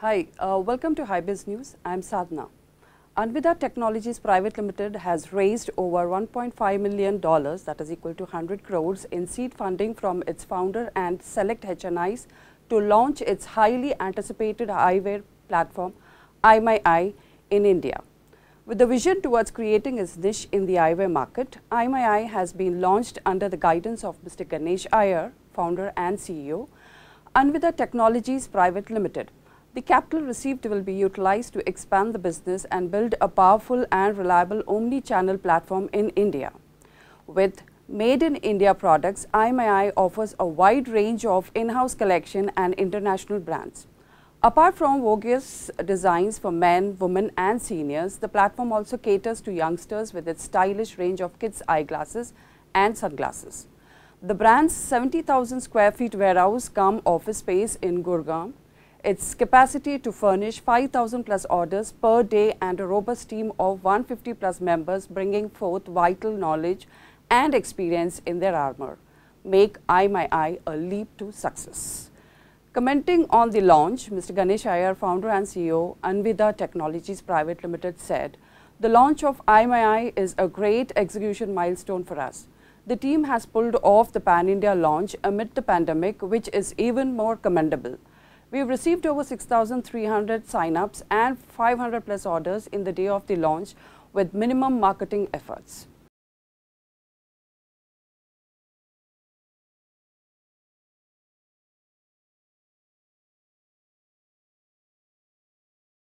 Hi, uh, welcome to HiBiz News. I'm Sadhna. Anvida Technologies Private Limited has raised over $1.5 million, that is equal to 100 crores, in seed funding from its founder and select HNIs to launch its highly anticipated eyewear platform, iMyEye, in India. With the vision towards creating its niche in the eyewear market, iMyEye has been launched under the guidance of Mr. Ganesh Iyer, founder and CEO, Anvida Technologies Private Limited the capital received will be utilized to expand the business and build a powerful and reliable omni-channel platform in India. With Made in India products, IMI offers a wide range of in-house collection and international brands. Apart from Vogue's designs for men, women and seniors, the platform also caters to youngsters with its stylish range of kids' eyeglasses and sunglasses. The brand's 70,000 square feet warehouse cum office space in Gurgaon its capacity to furnish 5,000 plus orders per day and a robust team of 150 plus members bringing forth vital knowledge and experience in their armor. Make I My I a leap to success. Commenting on the launch, Mr. Ganesh Iyer, founder and CEO, Anvida Technologies Private Limited said, the launch of IMI is a great execution milestone for us. The team has pulled off the Pan-India launch amid the pandemic, which is even more commendable. We have received over 6,300 sign-ups and 500 plus orders in the day of the launch with minimum marketing efforts.